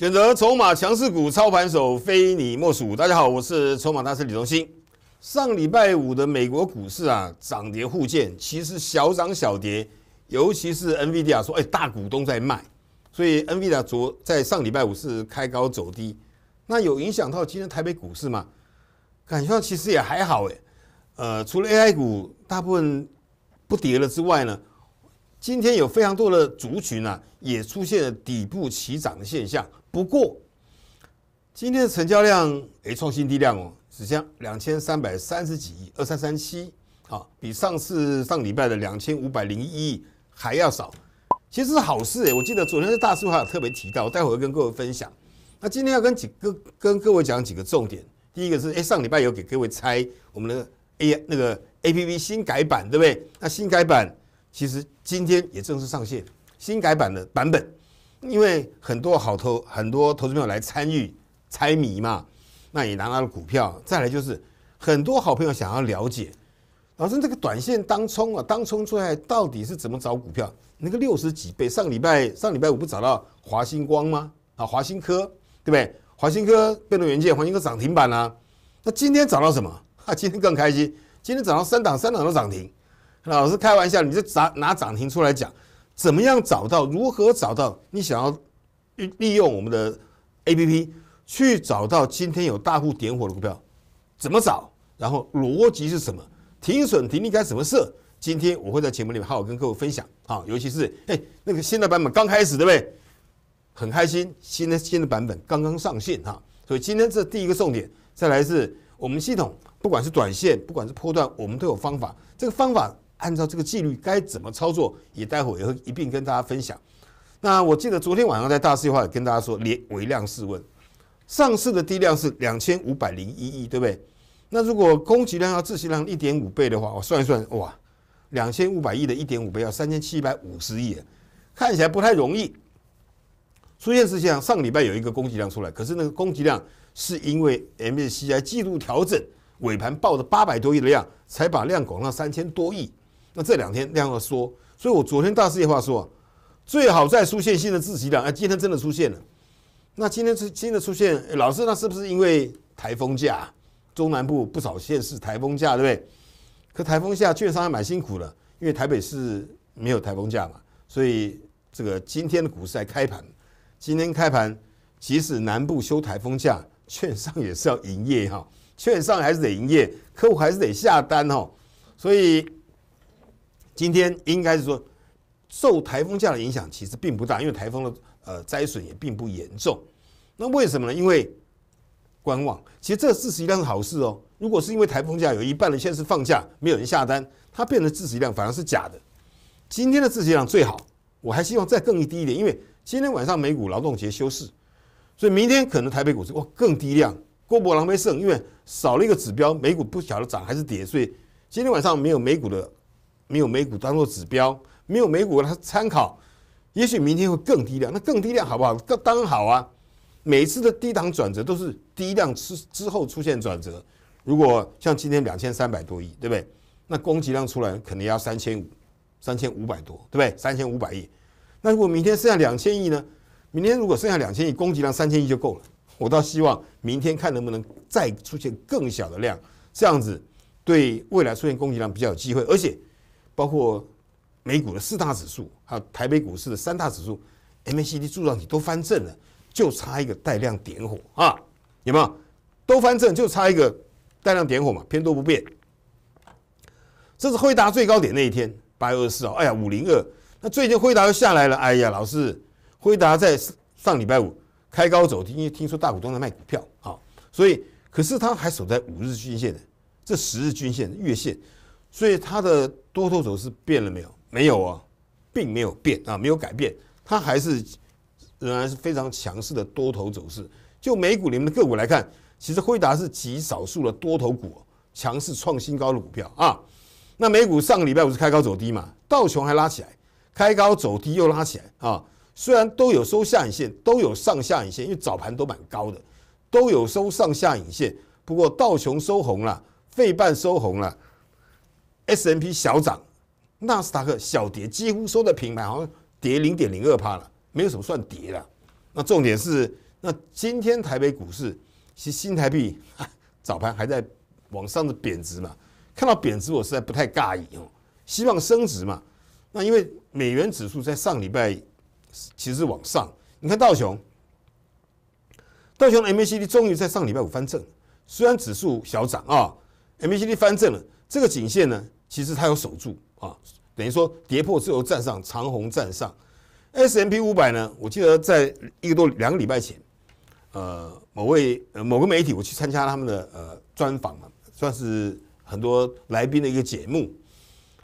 选择筹码强势股，操盘手非你莫属。大家好，我是筹码大师李东兴。上礼拜五的美国股市啊，涨跌互见，其实小涨小跌。尤其是 Nvidia 啊，说哎大股东在卖，所以 Nvidia 昨在上礼拜五是开高走低。那有影响到今天台北股市吗？感觉其实也还好哎。呃，除了 AI 股大部分不跌了之外呢，今天有非常多的族群啊，也出现了底部齐涨的现象。不过，今天的成交量诶创新低量哦，只这样两千三百三十几亿二三三七，好比上次上礼拜的两千五百零一亿还要少，其实是好事诶。我记得昨天的大叔还有特别提到，待会儿跟各位分享。那今天要跟几个跟各位讲几个重点，第一个是诶，上礼拜有给各位猜我们的 A 那个 A P P 新改版对不对？那新改版其实今天也正式上线，新改版的版本。因为很多好投很多投资朋友来参与猜谜嘛，那也拿他的股票。再来就是很多好朋友想要了解，老师这个短线当冲啊，当冲出来到底是怎么找股票？那个六十几倍，上礼拜上礼拜五不找到华星光吗？啊，华星科对不对？华星科变动元件，华星科涨停板啊，那今天找到什么？啊，今天更开心，今天找到三档，三档都涨停。老师开玩笑，你就拿拿涨停出来讲？怎么样找到？如何找到？你想要利用我们的 A P P 去找到今天有大户点火的股票？怎么找？然后逻辑是什么？停损停利该怎么设？今天我会在节目里面好好跟各位分享啊！尤其是哎，那个新的版本刚开始对不对？很开心，新的新的版本刚刚上线哈。所以今天这第一个重点，再来是我们系统，不管是短线，不管是波段，我们都有方法。这个方法。按照这个纪律该怎么操作，也待会也会一并跟大家分享。那我记得昨天晚上在大市也跟大家说，连微量试问上市的低量是两千五百零一亿，对不对？那如果供给量要自息量一点五倍的话，我算一算，哇，两千五百亿的一点五倍要三千七百五十亿，看起来不太容易。出现事情上，上个礼拜有一个供给量出来，可是那个供给量是因为 MSCI 季度调整尾盘报的八百多亿的量，才把量拱到三千多亿。那这两天量在缩，所以我昨天大师的话说啊，最好再出现新的自息量。哎，今天真的出现了。那今天是新的出现，老师那是不是因为台风假？中南部不少县市台风假，对不对？可台风下券商还蛮辛苦的，因为台北市没有台风假嘛。所以这个今天的股市在开盘，今天开盘，即使南部休台风假，券商也是要营业哈。券商还是得营业，客户还是得下单哈。所以。今天应该是说，受台风假的影响其实并不大，因为台风的呃灾损也并不严重。那为什么呢？因为观望。其实这自食量是好事哦。如果是因为台风假有一半的现在是放假，没有人下单，它变成自食量反而是假的。今天的自食量最好，我还希望再更低一点，因为今天晚上美股劳动节休市，所以明天可能台北股市哦更低量。郭伯朗没胜，因为少了一个指标，美股不晓得涨还是跌，所以今天晚上没有美股的。没有美股当做指标，没有美股它参考，也许明天会更低量，那更低量好不好？当当然好啊。每次的低档转折都是低量之之后出现转折。如果像今天两千三百多亿，对不对？那供给量出来可能要三千五，三千五百多，对不对？三千五百亿。那如果明天剩下两千亿呢？明天如果剩下两千亿，供给量三千亿就够了。我倒希望明天看能不能再出现更小的量，这样子对未来出现供给量比较有机会，而且。包括美股的四大指数，还有台北股市的三大指数，MACD 柱状体都翻正了，就差一个带量点火啊！有没有？都翻正，就差一个带量点火嘛。偏多不变，这是辉达最高点那一天，八月二十四号，哎呀，五零二。那最近辉达又下来了，哎呀，老是辉达在上礼拜五开高走，听听说大股东在卖股票啊，所以可是它还守在五日均线的，这十日均线月线。所以它的多头走势变了没有？没有啊，并没有变啊，没有改变，它还是仍然是非常强势的多头走势。就美股里面的个股来看，其实辉达是极少数的多头股，强势创新高的股票啊。那美股上礼拜五是开高走低嘛？道琼还拉起来，开高走低又拉起来啊。虽然都有收下影线，都有上下影线，因为早盘都蛮高的，都有收上下影线。不过道琼收红了，费半收红了。S M P 小涨，纳斯达克小跌，几乎所有的品牌好像跌零点零二帕了，没有什么算跌了。那重点是，那今天台北股市其新台币早盘还在往上的贬值嘛？看到贬值，我实在不太尬意哦。希望升值嘛？那因为美元指数在上礼拜其实是往上，你看道琼，道琼的 M A C D 终于在上礼拜五翻正，虽然指数小涨啊，M A C D 翻正了，这个颈线呢？其实它有守住啊，等于说跌破自由站上长虹站上 S M P 五百呢。我记得在一个多两个礼拜前，呃，某位某个媒体我去参加他们的呃专访嘛，算是很多来宾的一个节目。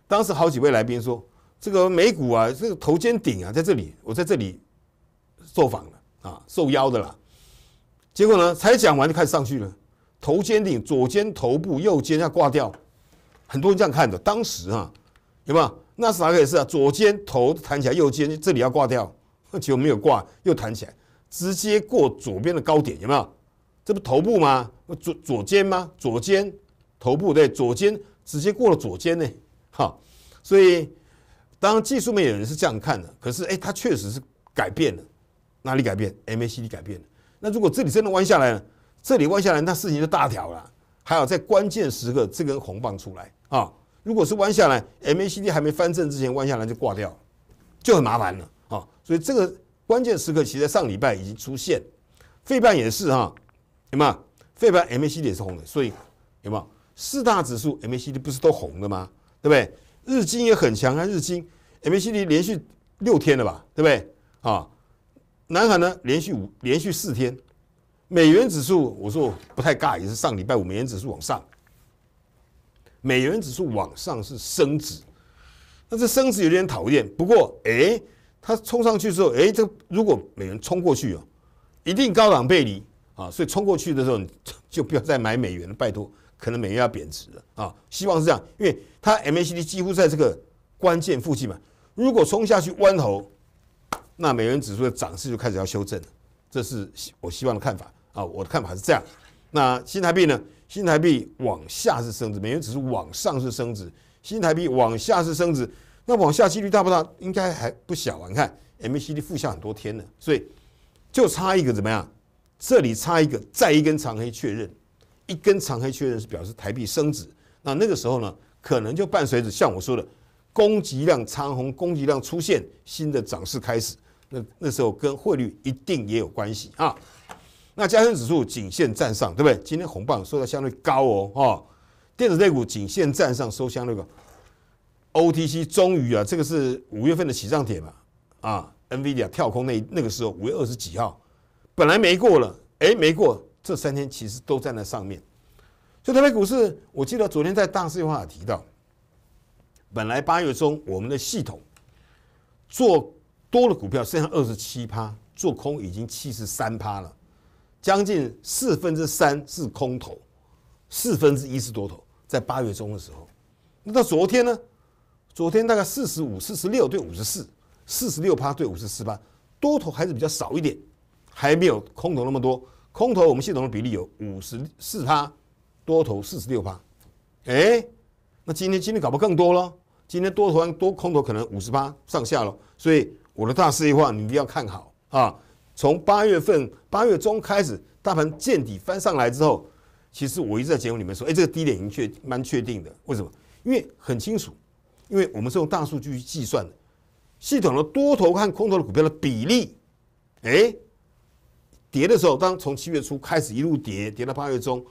当时好几位来宾说，这个美股啊，这个头肩顶啊，在这里，我在这里受访了啊，受邀的啦。结果呢，才讲完就开始上去了，头肩顶左肩头部右肩要挂掉。很多人这样看的，当时啊，有没有？那是哪个也是啊，左肩头弹起来，右肩这里要挂掉，结果没有挂，又弹起来，直接过左边的高点，有没有？这不头部吗？左左肩吗？左肩头部对，左肩直接过了左肩呢，哈。所以，当技术面有人是这样看的，可是哎，它确实是改变了，哪里改变？MACD 改变了。那如果这里真的弯下来了，这里弯下来，那事情就大条了。还有在关键时刻这根红棒出来啊，如果是弯下来，MACD 还没翻正之前弯下来就挂掉，就很麻烦了啊。所以这个关键时刻其实在上礼拜已经出现，费棒也是哈，有没有？肺 MACD 也是红的，所以有没有四大指数 MACD 不是都红的吗？对不对？日经也很强啊，日经 MACD 连续六天了吧？对不对？啊，南海呢连续五连续四天。美元指数，我说我不太尬，也是上礼拜五美元指数往上，美元指数往上是升值，那这升值有点讨厌。不过，哎，它冲上去之后，哎，这如果美元冲过去哦，一定高档背离啊，所以冲过去的时候，就不要再买美元了，拜托，可能美元要贬值了啊。希望是这样，因为它 MACD 几乎在这个关键附近嘛，如果冲下去弯头，那美元指数的涨势就开始要修正了，这是我希望的看法。啊，我的看法是这样。那新台币呢？新台币往下是升值，美元只是往上是升值。新台币往下是升值，那往下几率大不大？应该还不小啊。你看，MACD 负向很多天了，所以就差一个怎么样？这里差一个再一根长黑确认，一根长黑确认是表示台币升值。那那个时候呢，可能就伴随着像我说的，供给量长红，供给量出现新的涨势开始。那那时候跟汇率一定也有关系啊。那加权指数仅限站上，对不对？今天红棒收的相对高哦，哈。电子类股仅限站上收相对高。OTC 终于啊，这个是五月份的起涨点嘛？啊，NVIDIA 跳空那那个时候五月二十几号，本来没过了，哎，没过这三天其实都在那上面。就台北股市，我记得昨天在大势话法提到，本来八月中我们的系统做多的股票剩下二十七趴，做空已经七十三趴了。将近四分之三是空头，四分之一是多头。在八月中的时候，那到昨天呢？昨天大概四十五、四十六对五十四，四十六趴对五十四趴，多头还是比较少一点，还没有空头那么多。空头我们系统的比例有五十四趴，多头四十六趴。哎，那今天今天搞不更多了？今天多头多空头可能五十趴上下了。所以我的大势的话，你一定要看好啊。从八月份八月中开始，大盘见底翻上来之后，其实我一直在节目里面说，哎，这个低点已经确蛮确定的。为什么？因为很清楚，因为我们是用大数据去计算的，系统的多头和空头的股票的比例，哎，跌的时候，当从七月初开始一路跌，跌到八月中，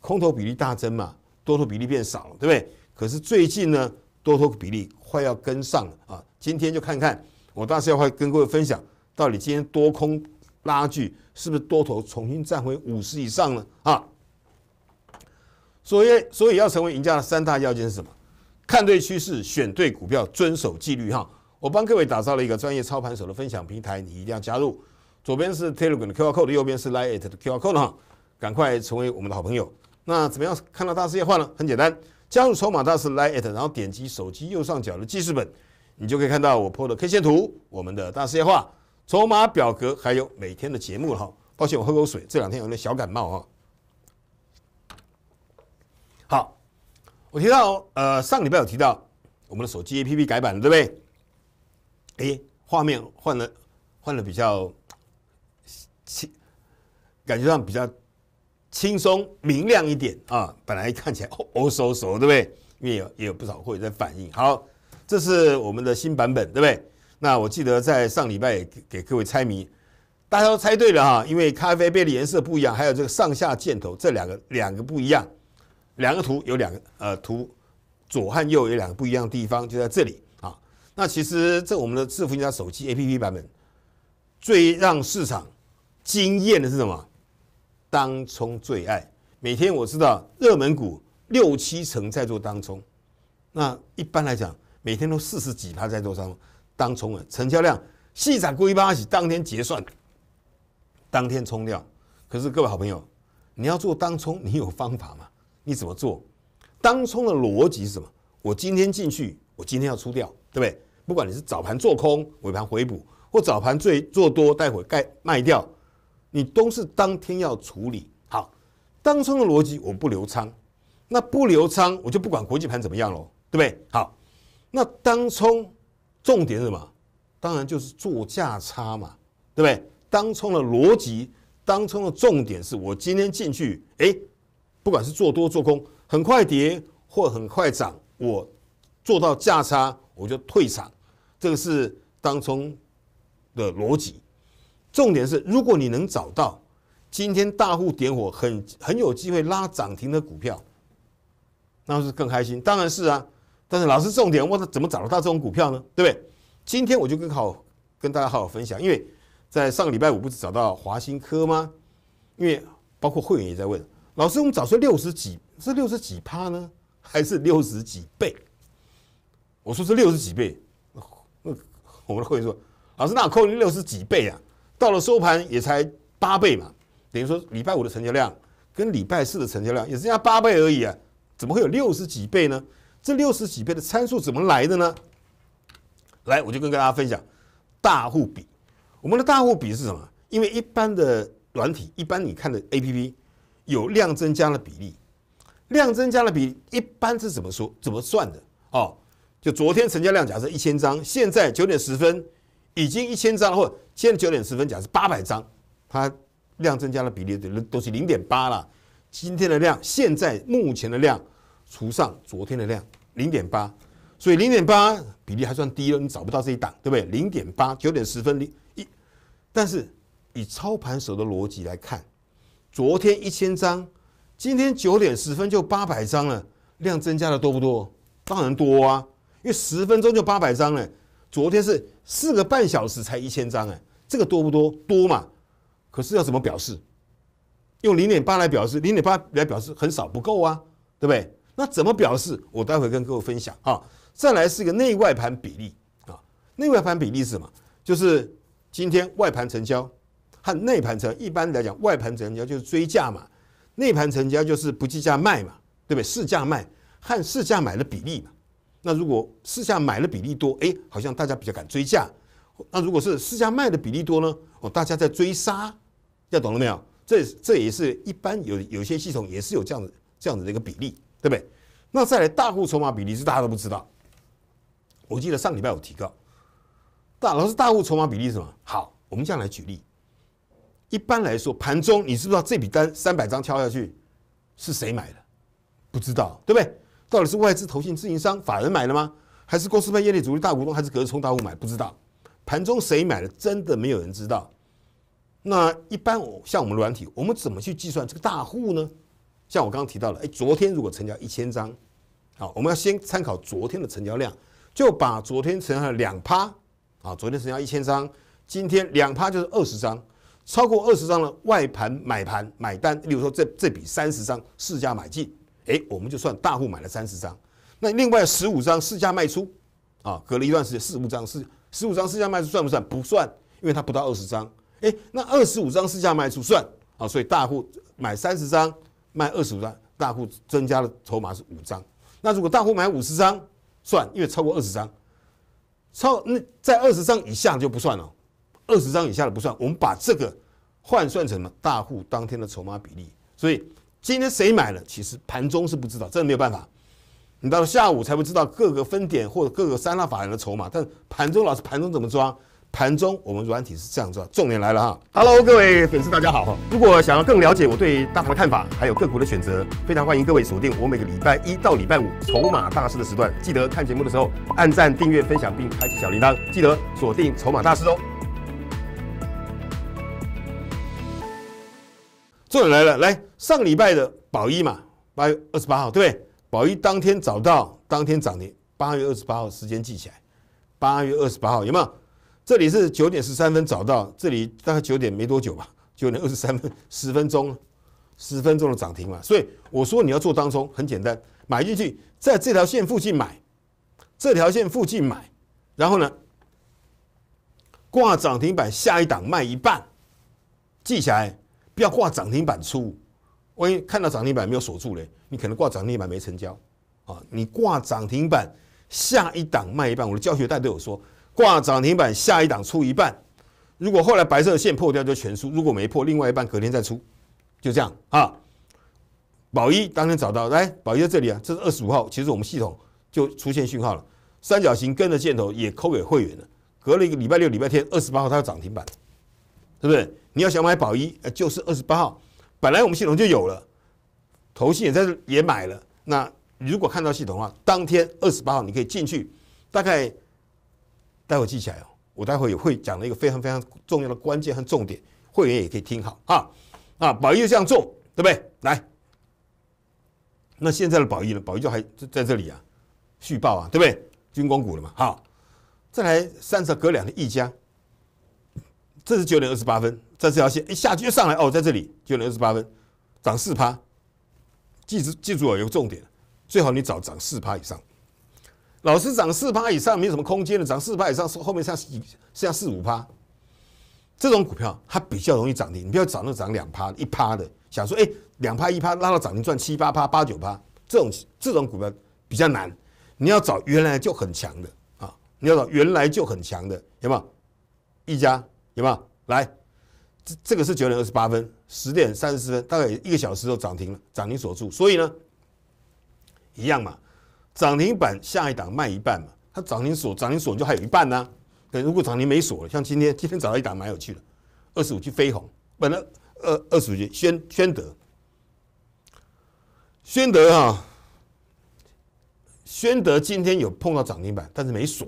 空头比例大增嘛，多头比例变少了，对不对？可是最近呢，多头比例快要跟上了啊。今天就看看，我大致要会跟各位分享。到底今天多空拉锯是不是多头重新站回五十以上呢？啊，所以所以要成为赢家的三大要件是什么？看对趋势，选对股票，遵守纪律。哈，我帮各位打造了一个专业操盘手的分享平台，你一定要加入。左边是 Telegram 的 QR Code，右边是 Lite 的 QR Code 哈，赶快成为我们的好朋友。那怎么样看到大事业化呢？很简单，加入筹码大师 Lite，然后点击手机右上角的记事本，你就可以看到我破的 K 线图，我们的大事业化。筹码表格还有每天的节目哈，抱歉我喝口水，这两天有点小感冒哈。好，我提到呃上礼拜有提到我们的手机 APP 改版了，对不对？诶，画面换了换了比较轻，感觉上比较轻松明亮一点啊，本来看起来哦哦，嗖嗖，对不对？因为也有不少员人反映，好，这是我们的新版本，对不对？那我记得在上礼拜给给各位猜谜，大家都猜对了哈，因为咖啡杯的颜色不一样，还有这个上下箭头这两个两个不一样，两个图有两个呃图左和右有两个不一样的地方就在这里啊。那其实这我们的智富家手机 A P P 版本最让市场惊艳的是什么？当冲最爱，每天我知道热门股六七成在做当冲，那一般来讲每天都四十几趴在做当冲。当冲的成交量细过一八起，当天结算，当天冲掉。可是各位好朋友，你要做当冲，你有方法吗？你怎么做？当冲的逻辑是什么？我今天进去，我今天要出掉，对不对？不管你是早盘做空、尾盘回补，或早盘最做多，待会该卖掉，你都是当天要处理。好，当冲的逻辑我不留仓，那不留仓我就不管国际盘怎么样喽，对不对？好，那当冲。重点是什么？当然就是做价差嘛，对不对？当冲的逻辑，当冲的重点是我今天进去，哎，不管是做多做空，很快跌或很快涨，我做到价差我就退场，这个是当冲的逻辑。重点是，如果你能找到今天大户点火很很有机会拉涨停的股票，那是更开心。当然是啊。但是老师，重点我怎么找得到这种股票呢？对不对？今天我就跟好跟大家好好分享，因为在上个礼拜五不是找到华新科吗？因为包括会员也在问老师，我们找出六十几是六十几趴呢，还是六十几倍？我说是六十几倍。那我们的会员说，老师那扣你六十几倍啊，到了收盘也才八倍嘛，等于说礼拜五的成交量跟礼拜四的成交量也是要八倍而已啊，怎么会有六十几倍呢？这六十几倍的参数怎么来的呢？来，我就跟大家分享，大户比，我们的大户比是什么？因为一般的软体，一般你看的 A P P，有量增加的比例，量增加的比一般是怎么说怎么算的？哦，就昨天成交量假设一千张，现在九点十分已经一千张，或现在九点十分假设八百张，它量增加的比例都都是零点八了，今天的量，现在目前的量。除上昨天的量零点八，所以零点八比例还算低了，你找不到这一档，对不对？零点八九点十分零一，但是以操盘手的逻辑来看，昨天一千张，今天九点十分就八百张了，量增加的多不多？当然多啊，因为十分钟就八百张了，昨天是四个半小时才一千张哎，这个多不多？多嘛，可是要怎么表示？用零点八来表示，零点八来表示很少不够啊，对不对？那怎么表示？我待会跟各位分享啊。再来是一个内外盘比例啊。内外盘比例是什么？就是今天外盘成交和内盘成。一般来讲，外盘成交就是追价嘛，内盘成交就是不计价卖嘛，对不对？市价卖和市价买的比例嘛。那如果市价买的比例多，哎，好像大家比较敢追价。那如果是市价卖的比例多呢？哦，大家在追杀。要懂了没有？这这也是一般有有些系统也是有这样的这样子的一个比例。对不对？那再来，大户筹码比例是大家都不知道。我记得上礼拜有提到，大，老师大户筹码比例是什么？好，我们这样来举例。一般来说，盘中你知不知道这笔单三百张跳下去是谁买的？不知道，对不对？到底是外资投信、自营商、法人买的吗？还是公司派业内主力大股东？还是隔日冲大户买？不知道。盘中谁买的，真的没有人知道。那一般像我们软体，我们怎么去计算这个大户呢？像我刚刚提到了，哎，昨天如果成交一千张，好，我们要先参考昨天的成交量，就把昨天成交的两趴，啊，昨天成交一千张，今天两趴就是二十张，超过二十张的外盘买盘买单，例如说这这笔三十张市价买进，哎，我们就算大户买了三十张，那另外十五张市价卖出，啊，隔了一段时间十五张是十五张市价卖出算不算？不算，因为它不到二十张，哎，那二十五张市价卖出算，啊，所以大户买三十张。卖二十五张，大户增加了筹码是五张。那如果大户买五十张，算，因为超过二十张，超那在二十张以下就不算了，二十张以下的不算。我们把这个换算成大户当天的筹码比例。所以今天谁买了，其实盘中是不知道，这没有办法。你到了下午才会知道各个分点或者各个三大法人的筹码，但盘中老师盘中怎么装？盘中我们软体是这样做，重点来了哈！Hello，各位粉丝，大家好！如果想要更了解我对大盘的看法，还有个股的选择，非常欢迎各位锁定我每个礼拜一到礼拜五《筹码大师》的时段。记得看节目的时候按赞、订阅、分享，并开启小铃铛。记得锁定《筹码大师》哦！重点来了，来上礼拜的宝一嘛，八月二十八号对不对？宝一当天找到，当天涨停，八月二十八号时间记起来，八月二十八号有没有？这里是九点十三分找到，这里大概九点没多久吧，九点二十三分十分钟，十分钟的涨停嘛。所以我说你要做当中很简单，买进去，在这条线附近买，这条线附近买，然后呢挂涨停板下一档卖一半，记下来，不要挂涨停板出，万一看到涨停板没有锁住嘞，你可能挂涨停板没成交啊。你挂涨停板下一档卖一半，我的教学带都有说。挂涨停板，下一档出一半，如果后来白色的线破掉就全输，如果没破，另外一半隔天再出，就这样啊。宝一当天找到，来宝一在这里啊，这是二十五号，其实我们系统就出现讯号了，三角形跟着箭头也扣给会员了。隔了一个礼拜六、礼拜天，二十八号它有涨停板，是不是？你要想买宝一，就是二十八号，本来我们系统就有了，头系也在这也买了。那如果看到系统的话，当天二十八号你可以进去，大概。待会记起来哦，我待会也会讲了一个非常非常重要的关键和重点，会员也可以听好啊。啊，宝玉就这样做，对不对？来，那现在的宝玉呢？宝玉就还在这里啊，续报啊，对不对？军工股了嘛，好，再来三十隔两的一家，这是九点二十八分，在这条线一下就上来哦，在这里九点二十八分涨四趴，记住记住哦，有个重点，最好你找涨四趴以上。老是涨四趴以上，没什么空间的，涨四趴以上，后面像一四五趴，这种股票它比较容易涨停。你不要找那涨两趴、一趴的，想说哎，两趴、一趴拉到涨停赚七八趴、八九趴，这种这种股票比较难。你要找原来就很强的啊，你要找原来就很强的，有没有？一家有没有？来，这这个是九点二十八分，十点三十四分，大概一个小时都涨停了，涨停锁住。所以呢，一样嘛。涨停板下一档卖一半嘛，它涨停锁涨停锁就还有一半呢。可如果涨停没锁了，像今天今天早到一档蛮有趣的，二十五去飞虹，本来二二十五去宣宣德，宣德哈，宣德今天有碰到涨停板，但是没锁，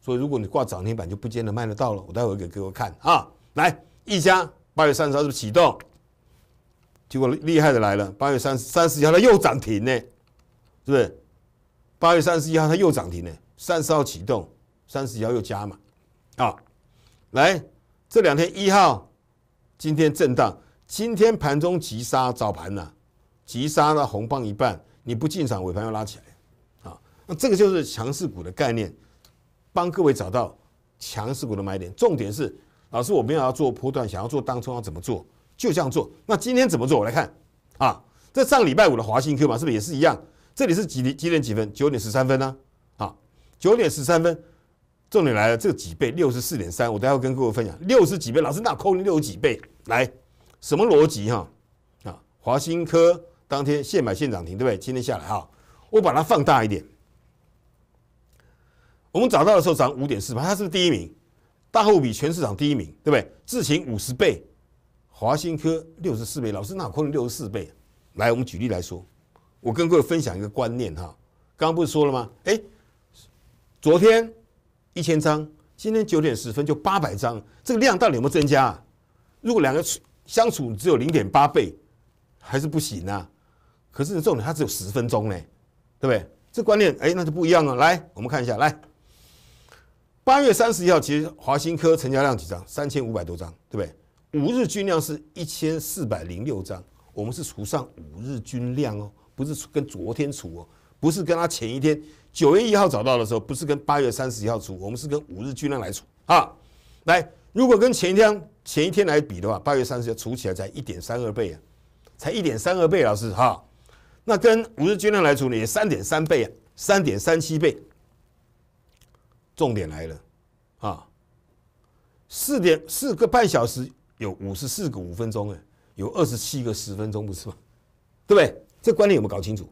所以如果你挂涨停板就不见得卖得到了。我待会给各位看啊，来一家八月三十号是启动，结果厉害的来了，八月三三十号它又涨停呢，是不是？八月三十一号，它又涨停了。三十号启动，三十一号又加码，啊，来这两天一号，今天震荡，今天盘中急杀，早盘啊，急杀呢红棒一半，你不进场，尾盘又拉起来，啊，那这个就是强势股的概念，帮各位找到强势股的买点。重点是，老师我有要做波段，想要做当中要怎么做？就这样做。那今天怎么做？我来看，啊，在上礼拜五的华兴 Q 嘛，是不是也是一样？这里是几点几点几分？九点十三分呢？啊，九点十三分，重点来了，这个几倍？六十四点三，我待会跟各位分享六十几倍，老师那扣你六十几倍？来，什么逻辑哈？啊，华新科当天现买现涨停，对不对？今天下来哈，我把它放大一点。我们找到的时候涨五点四八，它是不是第一名？大后比全市场第一名，对不对？自评五十倍，华新科六十四倍，老师那扣你六十四倍？来，我们举例来说。我跟各位分享一个观念哈，刚刚不是说了吗？哎，昨天一千张，今天九点十分就八百张，这个量到底有没有增加？啊？如果两个相处只有零点八倍，还是不行啊。可是重点它只有十分钟嘞，对不对？这观念哎，那就不一样了。来，我们看一下，来，八月三十一号其实华新科成交量几张？三千五百多张，对不对？五日均量是一千四百零六张，我们是除上五日均量哦。不是跟昨天除哦，不是跟他前一天九月一号找到的时候，不是跟八月三十一号除，我们是跟五日均量来除啊。来，如果跟前一天前一天来比的话，八月三十一号除起来才一点三二倍啊，才一点三二倍，老师哈。那跟五日均量来除呢，三点三倍啊，三点三七倍。重点来了啊，四点四个半小时有五十四个五分钟哎，有二十七个十分钟不是吗？对不对？这观念有没有搞清楚？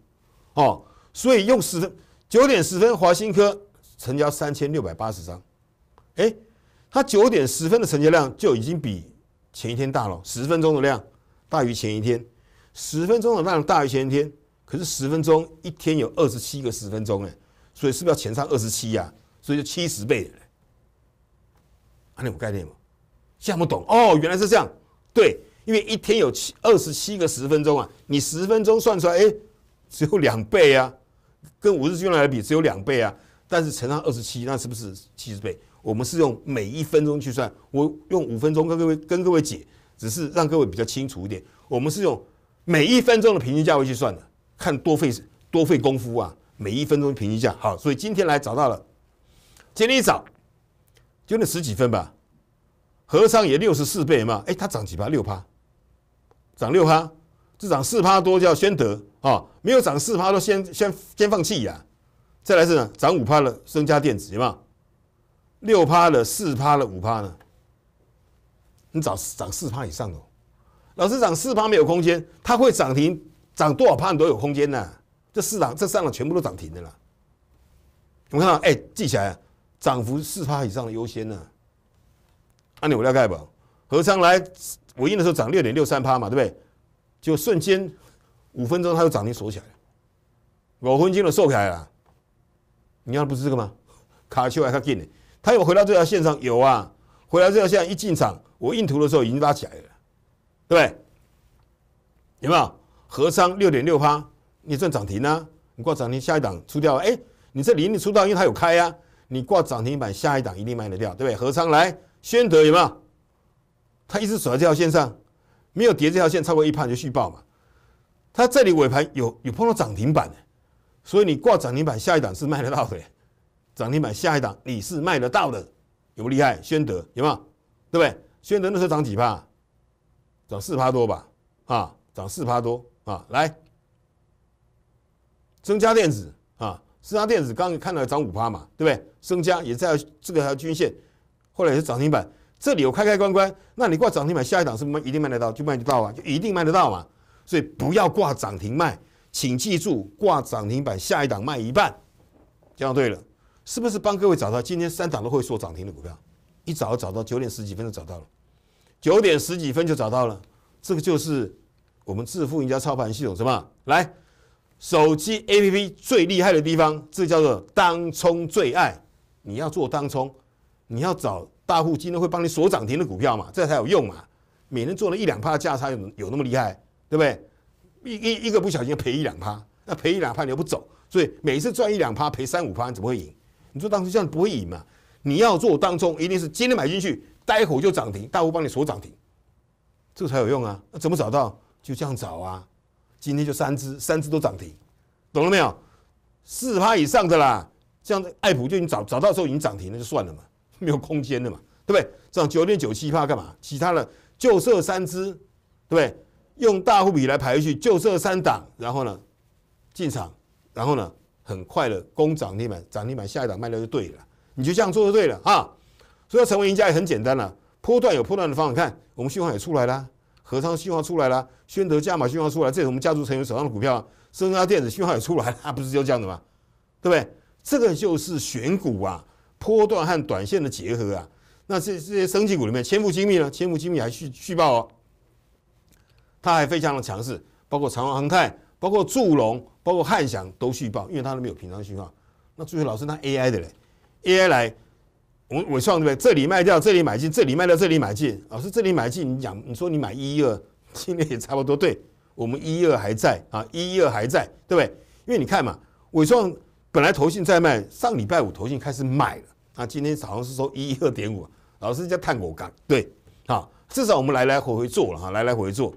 哦，所以用十分九点十分，华新科成交三千六百八十张，哎，它九点十分的成交量就已经比前一天大了，十分钟的量大于前一天，十分钟的量大于前一天，可是十分钟一天有二十七个十分钟哎，所以是不是要前上二十七呀？所以就七十倍啊，你有概念吗？看不懂哦，原来是这样，对。因为一天有七二十七个十分钟啊，你十分钟算出来，哎，只有两倍啊，跟五日均来比只有两倍啊，但是乘上二十七，那是不是七十倍？我们是用每一分钟去算，我用五分钟跟各位跟各位解，只是让各位比较清楚一点。我们是用每一分钟的平均价位去算的，看多费多费功夫啊！每一分钟平均价好，所以今天来找到了，今天一早就那十几分吧，和商也六十四倍嘛，哎，它涨几趴？六趴，涨六趴，就涨四趴多叫先得啊！没有涨四趴都先先先放弃呀。再来是呢，涨五趴了，升加电子有有？六趴了，四趴了，五趴呢？你找涨四趴以上哦。老师涨四趴没有空间，它会涨停，涨多少趴你都有空间呢。这四档这三涨全部都涨停的啦。我们看到哎，记起来，涨幅四趴以上的优先呢。按你我大概吧，合昌来。我印的时候涨六点六三趴嘛，对不对？就瞬间五分钟它就涨停锁起来了，裸黄金都瘦起来了。你的不是这个吗？卡丘还卡进的，它有回到这条线上有啊？回到这条线一进场，我印图的时候已经拉起来了，对不对？有没有合商六点六趴？你赚涨停啊？你挂涨停下一档出掉，哎，你这里你出到因为它有开啊，你挂涨停板下一档一定卖得掉，对不对？合商来，宣德有没有？它一直守在这条线上，没有跌这条线超过一趴就续报嘛。它这里尾盘有有碰到涨停板，所以你挂涨停板下一档是卖得到的，涨停板下一档你是卖得到的，有不厉害？宣德有没有？对不对？宣德那时候涨几趴？涨四趴多吧？啊，涨四趴多啊，来，增加电子啊，增加电子刚刚看到涨五趴嘛，对不对？增加也在这个条均线，后来也是涨停板。这里有开开关关，那你挂涨停买下一档是不是一定卖得到就卖得到啊，就一定卖得到嘛。所以不要挂涨停卖，请记住挂涨停板下一档卖一半，这样对了，是不是帮各位找到今天三档都会说涨停的股票？一早找到九点十几分就找到了，九点十几分就找到了，这个就是我们致富赢家操盘系统什么？来，手机 APP 最厉害的地方，这叫做当冲最爱。你要做当冲，你要找。大户今天会帮你锁涨停的股票嘛？这才有用嘛！每人做了一两趴价差，有有那么厉害？对不对？一一一个不小心赔一两趴，那赔一两趴你又不走，所以每次赚一两趴赔三五趴，你怎么会赢？你说当时这样不会赢嘛？你要做当中一定是今天买进去，待会就涨停，大户帮你锁涨停，这个才有用啊！那怎么找到？就这样找啊！今天就三只，三只都涨停，懂了没有？四趴以上的啦，像爱普就已经找找到时候已经涨停了，就算了嘛。没有空间的嘛，对不对？样九点九七怕干嘛？其他的就色三支，对不对？用大户比来排序，就色三档，然后呢进场，然后呢很快的攻涨停板，涨停板下一档卖掉就对了，你就这样做就对了啊！所以要成为赢家也很简单了，波段有波段的方法。看我们信化也出来了，合昌信化出来了，宣德加码信化出来，这是我们家族成员手上的股票，啊，升压电子信化也出来了，不是就这样的吗？对不对？这个就是选股啊。波段和短线的结合啊，那这这些升级股里面，千富精密呢？千富精密还续续报哦，它还非常的强势，包括长隆恒泰，包括祝融，包括汉翔都续报，因为它那边有平常讯号。那注意老师，那 AI 的嘞，AI 来，我伟创对不对？这里卖掉，这里买进，这里卖掉，这里买进。老师，这里买进，你讲，你说你买一二，今天也差不多对，我们一二还在啊，一一二还在，对不对？因为你看嘛，伟创本来投信在卖，上礼拜五投信开始买了。那今天早上是说一二点五，老师叫探我刚对，好，至少我们来来回回做了哈，来来回回做，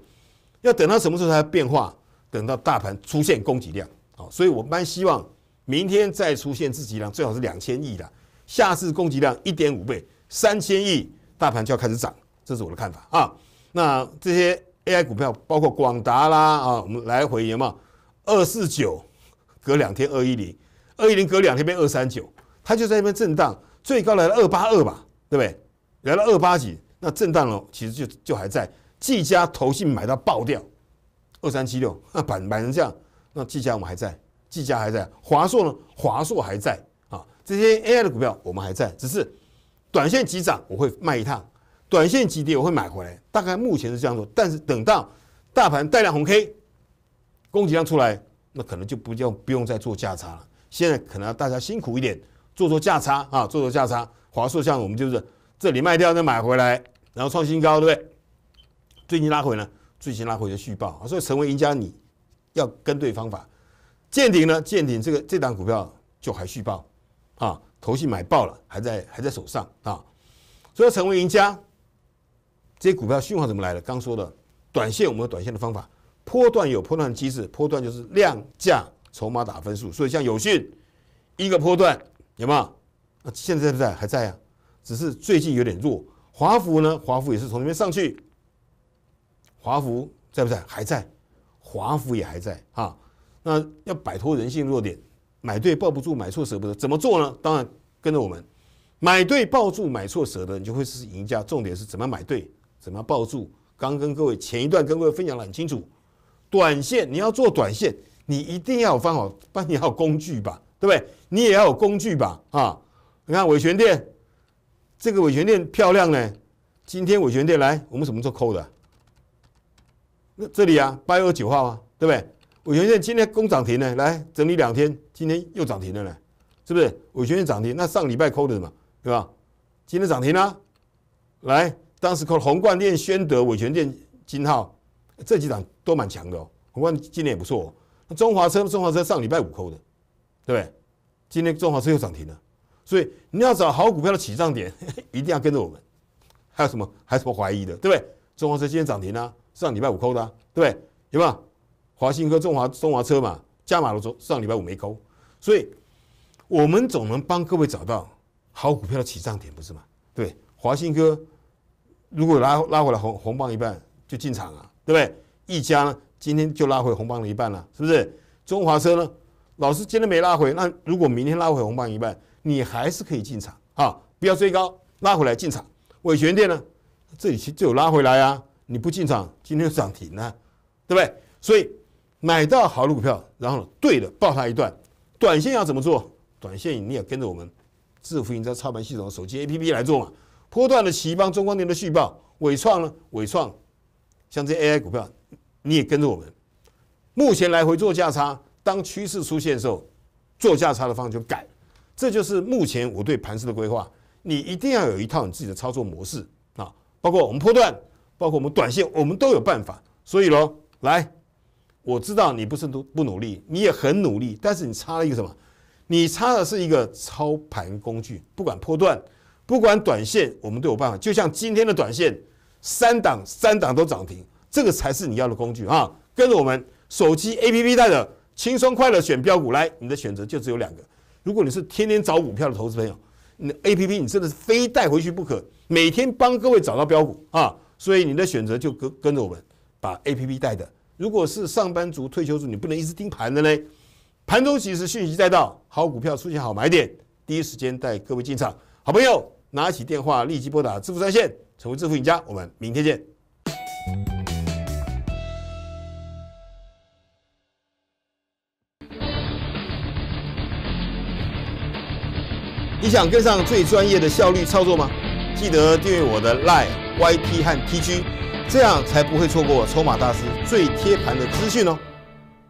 要等到什么时候才变化？等到大盘出现供给量，好，所以我蛮希望明天再出现自己量，最好是两千亿的，下次供给量一点五倍，三千亿，大盘就要开始涨，这是我的看法啊。那这些 AI 股票，包括广达啦啊，我们来回有没有二四九隔两天二一零，二一零隔两天变二三九，它就在那边震荡。最高来了二八二吧，对不对？来了二八几，那震荡了，其实就就还在。技嘉投信买到爆掉，二三七六，那板买成这样，那技嘉我们还在，技嘉还在。华硕呢？华硕还在啊。这些 AI 的股票我们还在，只是短线急涨我会卖一趟，短线急跌我会买回来。大概目前是这样做，但是等到大盘带量红 K，供给量出来，那可能就不用不用再做价差了。现在可能大家辛苦一点。做做价差啊，做做价差。华硕像我们就是这里卖掉再买回来，然后创新高，对不对？最近拉回呢，最近拉回就续报，所以成为赢家。你要跟对方法。见顶呢，见顶这个这档股票就还续报啊，头绪买爆了，还在还在手上啊。所以成为赢家，这些股票讯号怎么来的？刚说的短线，我们短线的方法，波段有波段的机制，波段就是量价筹码打分数，所以像有讯一个波段有没有？现在在不在？还在啊，只是最近有点弱。华富呢？华富也是从那边上去。华富在不在？还在。华富也还在啊。那要摆脱人性弱点，买对抱不住，买错舍不得，怎么做呢？当然跟着我们，买对抱住，买错舍得，你就会是赢家。重点是怎么买对，怎么抱住。刚跟各位前一段跟各位分享的很清楚，短线你要做短线，你一定要有方法，帮你好工具吧。对不对？你也要有工具吧？啊，你看伟权店，这个伟权店漂亮呢。今天伟权店来，我们什么时候抠的？那这里啊，八月九号啊，对不对？伟权店今天工涨停呢，来整理两天，今天又涨停了呢，是不是？伟权店涨停，那上礼拜抠的什么，对吧？今天涨停啊，来当时抠宏冠店、宣德、伟权店、金号这几档都蛮强的哦。宏冠今年也不错，哦。中华车中华车上礼拜五扣的。对不对？今天中华车又涨停了，所以你要找好股票的起涨点，一定要跟着我们。还有什么？还有什么怀疑的？对不对？中华车今天涨停了，上礼拜五扣的，对不对？行有？华信科、中华、中华车嘛，加码了，候上礼拜五没扣，所以我们总能帮各位找到好股票的起涨点，不是吗？对，华信科如果拉拉回来红红棒一半就进场啊，对不对？一家呢，今天就拉回红棒的一半了，是不是？中华车呢？老师今天没拉回，那如果明天拉回红半一半，你还是可以进场啊！不要追高，拉回来进场。伟全电呢？这里去就有拉回来啊！你不进场，今天涨停了，对不对？所以买到好的股票，然后对的报它一段。短线要怎么做？短线你也跟着我们，智福盈这操盘系统手机 A P P 来做嘛。波段的奇邦、中光电的续报，伟创呢？伟创像这些 A I 股票，你也跟着我们。目前来回做价差。当趋势出现的时候，做价差的方向就改，这就是目前我对盘市的规划。你一定要有一套你自己的操作模式啊，包括我们破段，包括我们短线，我们都有办法。所以喽，来，我知道你不是不不努力，你也很努力，但是你差了一个什么？你差的是一个操盘工具。不管破段，不管短线，我们都有办法。就像今天的短线，三档三档都涨停，这个才是你要的工具啊！跟着我们手机 APP 带的。轻松快乐选标股，来，你的选择就只有两个。如果你是天天找股票的投资朋友，你 A P P 你真的是非带回去不可，每天帮各位找到标股啊。所以你的选择就跟跟着我们，把 A P P 带的。如果是上班族、退休族，你不能一直盯盘的嘞。盘中其实讯息带到，好股票出现好买点，第一时间带各位进场。好朋友拿起电话，立即拨打支付专线，成为支付赢家。我们明天见。你想跟上最专业的效率操作吗？记得订阅我的 Lie、YP 和 t g 这样才不会错过筹码大师最贴盘的资讯哦。